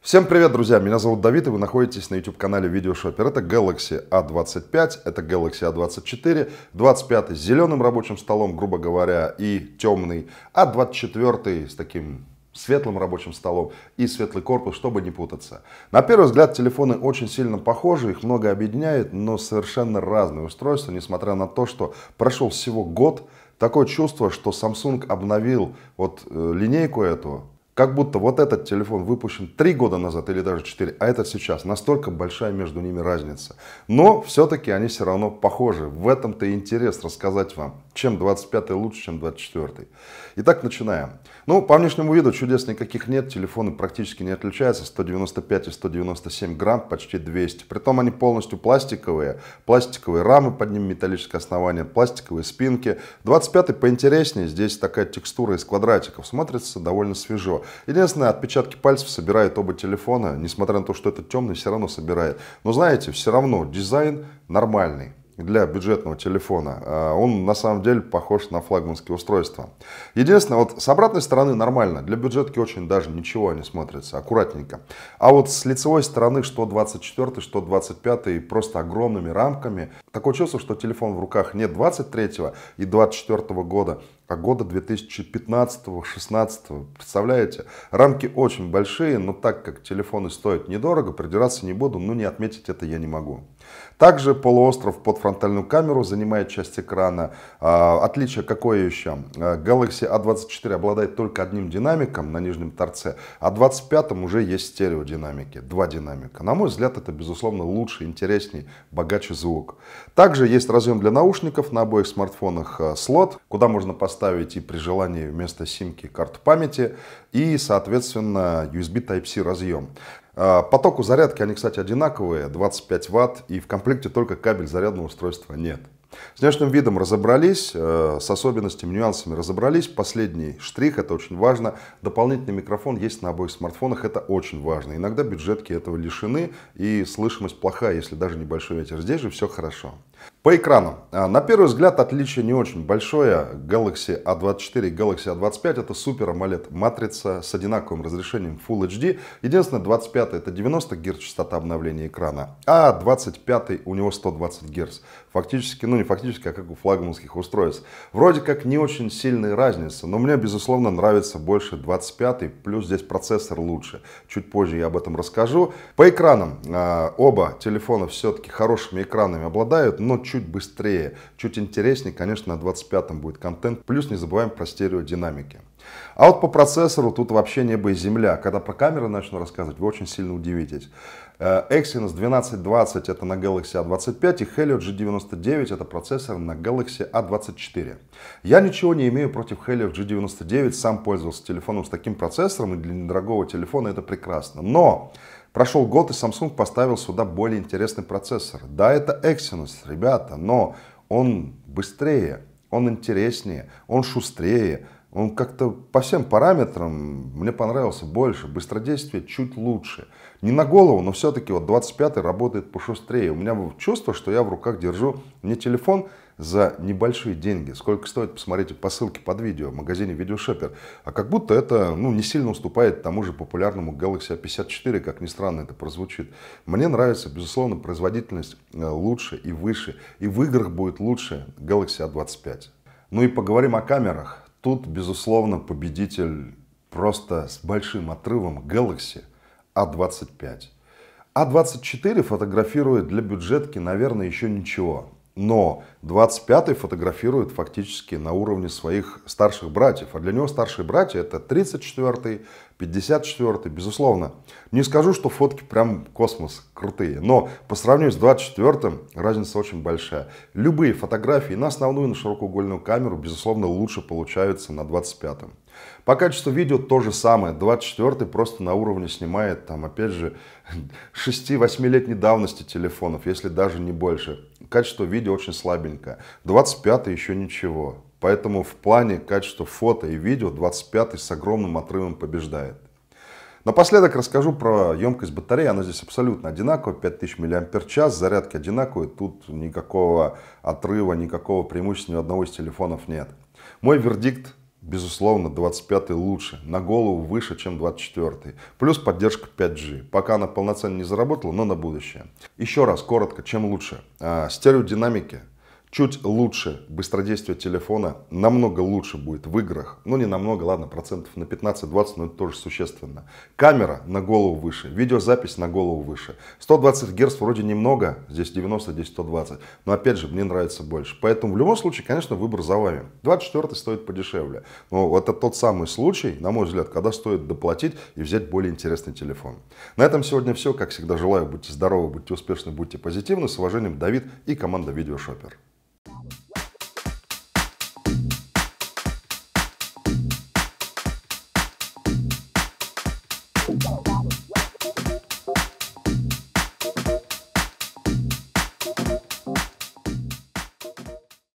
Всем привет, друзья! Меня зовут Давид, и вы находитесь на YouTube-канале Видеошопер. Это Galaxy A25, это Galaxy A24, 25 с зеленым рабочим столом, грубо говоря, и темный, A24 а с таким светлым рабочим столом и светлый корпус, чтобы не путаться. На первый взгляд телефоны очень сильно похожи, их много объединяет, но совершенно разные устройства, несмотря на то, что прошел всего год, такое чувство, что Samsung обновил вот э, линейку эту как будто вот этот телефон выпущен три года назад или даже четыре, а этот сейчас. Настолько большая между ними разница. Но все-таки они все равно похожи. В этом-то и интерес рассказать вам, чем 25 лучше, чем 24. Итак, начинаем. Ну, по внешнему виду чудес никаких нет. Телефоны практически не отличаются. 195 и 197 грамм, почти 200. Притом они полностью пластиковые. Пластиковые рамы, под ним металлическое основание, пластиковые спинки. 25 поинтереснее. Здесь такая текстура из квадратиков. Смотрится довольно свежо. Единственное, отпечатки пальцев собирает оба телефона, несмотря на то, что это темный, все равно собирает. Но знаете, все равно дизайн нормальный для бюджетного телефона. А, он на самом деле похож на флагманские устройства. Единственное, вот с обратной стороны нормально. Для бюджетки очень даже ничего не смотрится, аккуратненько. А вот с лицевой стороны 124, 125 просто огромными рамками. Такое чувство, что телефон в руках не 23 и 24 года, а года 2015-16. Представляете? Рамки очень большие, но так как телефоны стоят недорого, придираться не буду, но ну, не отметить это я не могу. Также полуостров под фронтальную камеру занимает часть экрана. А, отличие какое еще? А, Galaxy A24 обладает только одним динамиком на нижнем торце, а 25 уже есть стереодинамики, два динамика. На мой взгляд, это, безусловно, лучше, интересней, богаче звук. Также есть разъем для наушников на обоих смартфонах слот, а, куда можно поставить поставить и при желании вместо симки карту памяти и, соответственно, USB Type-C разъем. А, По току зарядки они, кстати, одинаковые, 25 ватт, и в комплекте только кабель зарядного устройства нет. С внешним видом разобрались, э, с особенностями, нюансами разобрались. Последний штрих, это очень важно. Дополнительный микрофон есть на обоих смартфонах, это очень важно. Иногда бюджетки этого лишены, и слышимость плохая, если даже небольшой ветер. Здесь же все хорошо. По экрану. А, на первый взгляд отличие не очень большое. Galaxy A24 и Galaxy A25 это супер AMOLED матрица с одинаковым разрешением Full HD. Единственное, 25 это 90 Гц частота обновления экрана, а 25 у него 120 Гц. Фактически, ну не фактически, а как у флагманских устройств. Вроде как не очень сильная разница, но мне безусловно нравится больше 25, плюс здесь процессор лучше. Чуть позже я об этом расскажу. По экранам а, оба телефона все-таки хорошими экранами обладают, но чуть быстрее, чуть интереснее, конечно, на 25-м будет контент. Плюс не забываем про стереодинамики. А вот по процессору тут вообще небо и земля. Когда про камеры начну рассказывать, вы очень сильно удивитесь. Э, Exynos 1220 это на Galaxy A25 а и Helio G99 это процессор на Galaxy A24. А Я ничего не имею против Helio G99, сам пользовался телефоном с таким процессором и для недорогого телефона это прекрасно. Но Прошел год, и Samsung поставил сюда более интересный процессор. Да, это Exynos, ребята, но он быстрее, он интереснее, он шустрее, он как-то по всем параметрам мне понравился больше, быстродействие чуть лучше. Не на голову, но все-таки вот 25-й работает пошустрее. У меня чувство, что я в руках держу не телефон за небольшие деньги. Сколько стоит, посмотрите по ссылке под видео в магазине Видеошопер, А как будто это ну, не сильно уступает тому же популярному Galaxy A54, как ни странно это прозвучит. Мне нравится, безусловно, производительность э, лучше и выше. И в играх будет лучше Galaxy A25. Ну и поговорим о камерах. Тут, безусловно, победитель просто с большим отрывом Galaxy A25. А А24 фотографирует для бюджетки, наверное, еще ничего но 25-й фотографирует фактически на уровне своих старших братьев. А для него старшие братья это 34-й, 54-й, безусловно. Не скажу, что фотки прям космос крутые, но по сравнению с 24-м разница очень большая. Любые фотографии на основную, и на широкоугольную камеру, безусловно, лучше получаются на 25-м. По качеству видео то же самое. 24-й просто на уровне снимает, там, опять же, 6-8-летней давности телефонов, если даже не больше. Качество видео очень слабенькое. 25-й еще ничего. Поэтому в плане качества фото и видео 25-й с огромным отрывом побеждает. Напоследок расскажу про емкость батареи. Она здесь абсолютно одинакова, 5000 мАч, зарядки одинаковые. Тут никакого отрыва, никакого преимущества ни у одного из телефонов нет. Мой вердикт Безусловно, 25 лучше, на голову выше, чем 24. Плюс поддержка 5G. Пока она полноценно не заработала, но на будущее. Еще раз, коротко, чем лучше. А, стереодинамики – чуть лучше быстродействие телефона, намного лучше будет в играх, ну не намного, ладно, процентов на 15-20, но это тоже существенно. Камера на голову выше, видеозапись на голову выше. 120 Гц вроде немного, здесь 90, здесь 120, но опять же мне нравится больше. Поэтому в любом случае, конечно, выбор за вами. 24 стоит подешевле, но это тот самый случай, на мой взгляд, когда стоит доплатить и взять более интересный телефон. На этом сегодня все, как всегда желаю, будьте здоровы, будьте успешны, будьте позитивны. С уважением, Давид и команда Видеошопер.